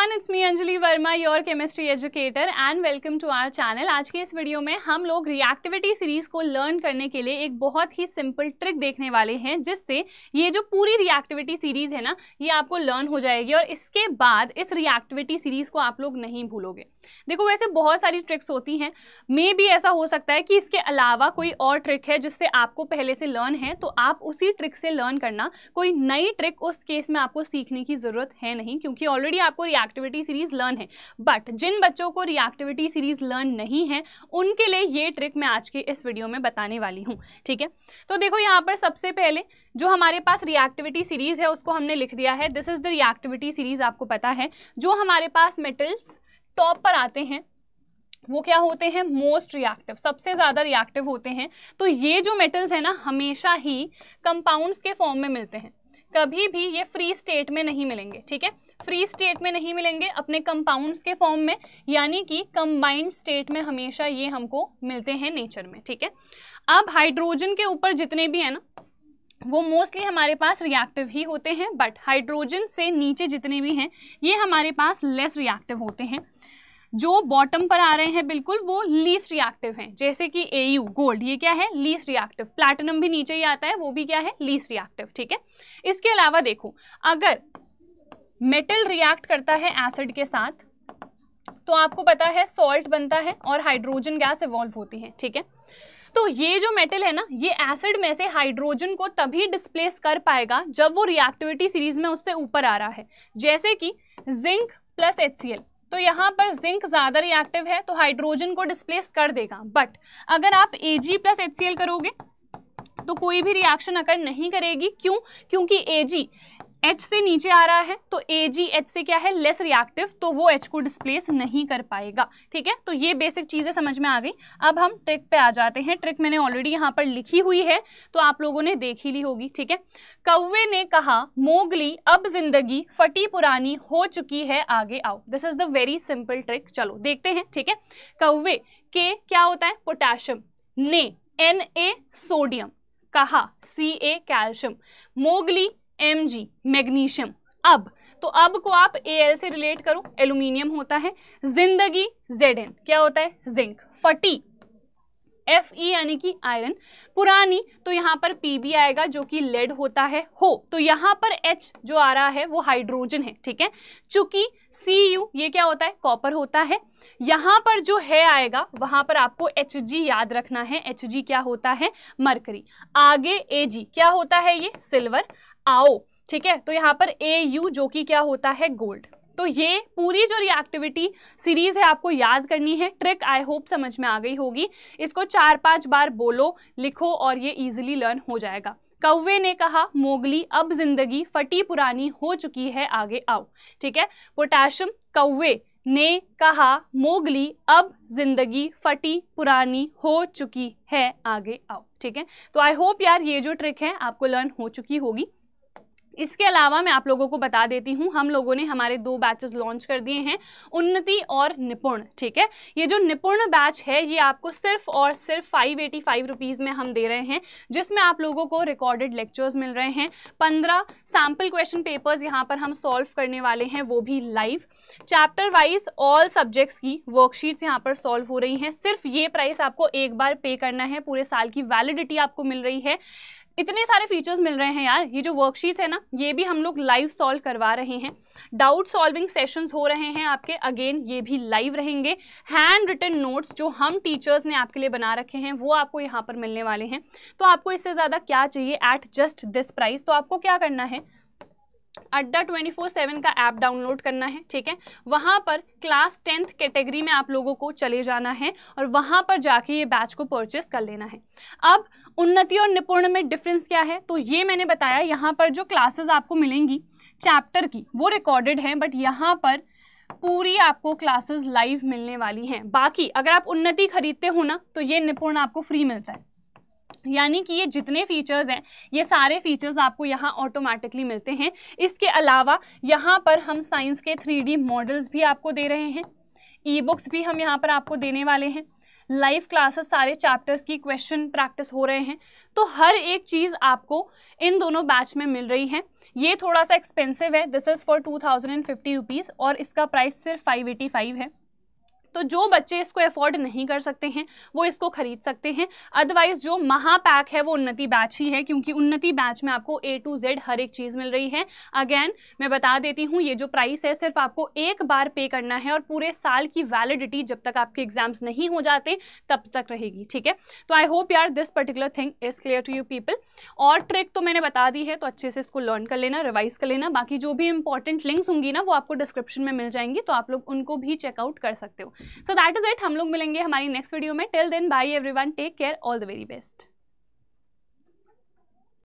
everyone it's me Anjali Verma your chemistry educator and welcome to our channel आज के इस video में हम लोग रिएक्टिविटी सीरीज को लर्न करने के लिए एक बहुत ही सिंपल ट्रिक देखने वाले हैं जिससे ये जो पूरी रिएक्टिविटी सीरीज है ना ये आपको लर्न हो जाएगी और इसके बाद इस रिएक्टिविटी सीरीज को आप लोग नहीं भूलोगे देखो वैसे बहुत सारी ट्रिक्स होती हैं मे भी ऐसा हो सकता है कि इसके अलावा कोई और ट्रिक है जिससे आपको पहले से लर्न है तो आप उसी ट्रिक से लर्न करना कोई नई ट्रिक उस केस में आपको सीखने की ज़रूरत है नहीं क्योंकि ऑलरेडी आपको रिएक्ट रिएक्टिविटी सीरीज लर्न है बट जिन बच्चों को रिएक्टिविटी सीरीज लर्न नहीं है उनके लिए ये ट्रिक मैं आज के इस वीडियो में बताने वाली हूँ ठीक है तो देखो यहाँ पर सबसे पहले जो हमारे पास रिएक्टिविटी सीरीज है उसको हमने लिख दिया है this is the reactivity series आपको पता है जो हमारे पास मेटल्स टॉप पर आते हैं वो क्या होते हैं मोस्ट रिएक्टिव सबसे ज़्यादा रिएक्टिव होते हैं तो ये जो मेटल्स हैं ना हमेशा ही कंपाउंड्स के फॉर्म में मिलते हैं कभी भी ये फ्री स्टेट में नहीं मिलेंगे ठीक है फ्री स्टेट में नहीं मिलेंगे अपने कंपाउंड्स के फॉर्म में यानी कि कंबाइंड स्टेट में हमेशा ये हमको मिलते हैं नेचर में ठीक है अब हाइड्रोजन के ऊपर जितने भी हैं ना वो मोस्टली हमारे पास रिएक्टिव ही होते हैं बट हाइड्रोजन से नीचे जितने भी हैं ये हमारे पास लेस रिएक्टिव होते हैं जो बॉटम पर आ रहे हैं बिल्कुल वो लीस्ट रिएक्टिव हैं जैसे कि ए यू गोल्ड ये क्या है लीस्ट रिएक्टिव प्लैटिनम भी नीचे ही आता है वो भी क्या है लीस्ट रिएक्टिव ठीक है इसके अलावा देखो अगर मेटल रिएक्ट करता है एसिड के साथ तो आपको पता है सॉल्ट बनता है और हाइड्रोजन गैस इवॉल्व होती है ठीक है तो ये जो मेटल है ना ये एसिड में से हाइड्रोजन को तभी डिस्प्लेस कर पाएगा जब वो रिएक्टिविटी सीरीज में उससे ऊपर आ रहा है जैसे कि zinc plus H C L तो यहाँ पर जिंक ज़्यादा रिएक्टिव है तो हाइड्रोजन को डिस्प्लेस कर देगा बट अगर आप A G plus H C L करोगे तो कोई भी रिएक्शन अगर नहीं करेगी क्यों क्योंकि ए जी एच से नीचे आ रहा है तो ए जी एच से क्या है लेस रिएक्टिव तो वो एच को डिस्प्लेस नहीं कर पाएगा ठीक है तो ये बेसिक चीज़ें समझ में आ गई अब हम ट्रिक पे आ जाते हैं ट्रिक मैंने ऑलरेडी यहाँ पर लिखी हुई है तो आप लोगों ने देख ही ली होगी ठीक है कौवे ने कहा मोगली अब जिंदगी फटी पुरानी हो चुकी है आगे आओ this is the very simple trick चलो देखते हैं ठीक है कौवे के क्या होता है पोटेशियम ने एन ए सोडियम कहा C A calcium Mowgli M G magnesium अब तो अब को आप ए एल से रिलेट करो एल्यूमिनियम होता है जिंदगी जेड एन क्या होता है जिंक फटी एफ ई यानी कि आयरन पुरानी तो यहाँ पर पी भी आएगा जो कि लेड होता है हो तो यहाँ पर एच जो आ रहा है वो हाइड्रोजन है ठीक है चूंकि सी यू ये क्या होता है कॉपर होता है यहाँ पर जो है आएगा वहाँ पर आपको एच जी याद रखना है एच जी क्या होता है मरकरी आगे ए जी क्या होता है ये सिल्वर आओ ठीक है तो यहाँ पर ए यू जो कि क्या होता है गोल्ड तो ये पूरी जो रिएक्टिविटी सीरीज है आपको याद करनी है ट्रिक आई होप समझ में आ गई होगी इसको चार पांच बार बोलो लिखो और ये इजीली लर्न हो जाएगा कौवे ने कहा मोगली अब जिंदगी फटी पुरानी हो चुकी है आगे आओ ठीक है पोटैशियम कौवे ने कहा मोगली अब जिंदगी फटी पुरानी हो चुकी है आगे आओ ठीक है तो आई होप यार ये जो ट्रिक है आपको लर्न हो चुकी होगी इसके अलावा मैं आप लोगों को बता देती हूँ हम लोगों ने हमारे दो बैचेस लॉन्च कर दिए हैं उन्नति और निपुण ठीक है ये जो निपुण बैच है ये आपको सिर्फ और सिर्फ फाइव एटी फाइव रुपीज़ में हम दे रहे हैं जिसमें आप लोगों को रिकॉर्डेड लेक्चर्स मिल रहे हैं पंद्रह सैम्पल क्वेश्चन पेपर्स यहाँ पर हम सॉल्व करने वाले हैं वो भी live chapter wise all subjects की वर्कशीट्स यहाँ पर सॉल्व हो रही हैं सिर्फ ये प्राइस आपको एक बार पे करना है पूरे साल की वैलिडिटी आपको मिल रही है इतने सारे फीचर्स मिल रहे हैं यार ये जो वर्कशीट है ना ये भी हम लोग लाइव सॉल्व करवा रहे हैं डाउट सॉल्विंग सेशंस हो रहे हैं आपके अगेन ये भी लाइव रहेंगे हैंड रिटन नोट्स जो हम टीचर्स ने आपके लिए बना रखे हैं वो आपको यहाँ पर मिलने वाले हैं तो आपको इससे ज़्यादा क्या चाहिए एट जस्ट दिस प्राइस तो आपको क्या करना है अड्डा 24/7 का ऐप डाउनलोड करना है ठीक है वहाँ पर क्लास टेंथ कैटेगरी में आप लोगों को चले जाना है और वहाँ पर जाके ये बैच को परचेस कर लेना है अब उन्नति और निपुण में डिफरेंस क्या है तो ये मैंने बताया यहाँ पर जो क्लासेस आपको मिलेंगी चैप्टर की वो रिकॉर्डेड हैं बट यहाँ पर पूरी आपको क्लासेस लाइव मिलने वाली हैं बाकी अगर आप उन्नति खरीदते हो ना तो ये निपुण आपको फ्री मिलता है यानी कि ये जितने फीचर्स हैं ये सारे फीचर्स आपको यहाँ ऑटोमेटिकली मिलते हैं इसके अलावा यहाँ पर हम साइंस के थ्री मॉडल्स भी आपको दे रहे हैं ई बुक्स भी हम यहाँ पर आपको देने वाले हैं लाइव क्लासेस सारे चैप्टर्स की क्वेश्चन प्रैक्टिस हो रहे हैं तो हर एक चीज़ आपको इन दोनों बैच में मिल रही है ये थोड़ा सा एक्सपेंसिव है this is for two thousand and fifty rupees और इसका प्राइस सिर्फ फाइव एटी फाइव है तो जो बच्चे इसको अफोर्ड नहीं कर सकते हैं वो इसको खरीद सकते हैं अदरवाइज जो महापैक है वो उन्नति बैच ही है क्योंकि उन्नति बैच में आपको ए टू जेड हर एक चीज़ मिल रही है अगेन मैं बता देती हूँ ये जो प्राइस है सिर्फ आपको एक बार पे करना है और पूरे साल की वैलिडिटी जब तक आपके एग्जाम्स नहीं हो जाते तब तक रहेगी ठीक है तो आई होप यार this particular thing is clear to you people और ट्रिक तो मैंने बता दी है तो अच्छे से इसको लर्न कर लेना रिवाइज कर लेना बाकी जो भी इंपॉर्टेंट लिंक्स होंगी ना वो आपको डिस्क्रिप्शन में मिल जाएंगी तो आप लोग उनको भी चेकआउट कर सकते हो सो दैट इज इट हम लोग मिलेंगे हमारी नेक्स्ट वीडियो में till then everyone take care all the very best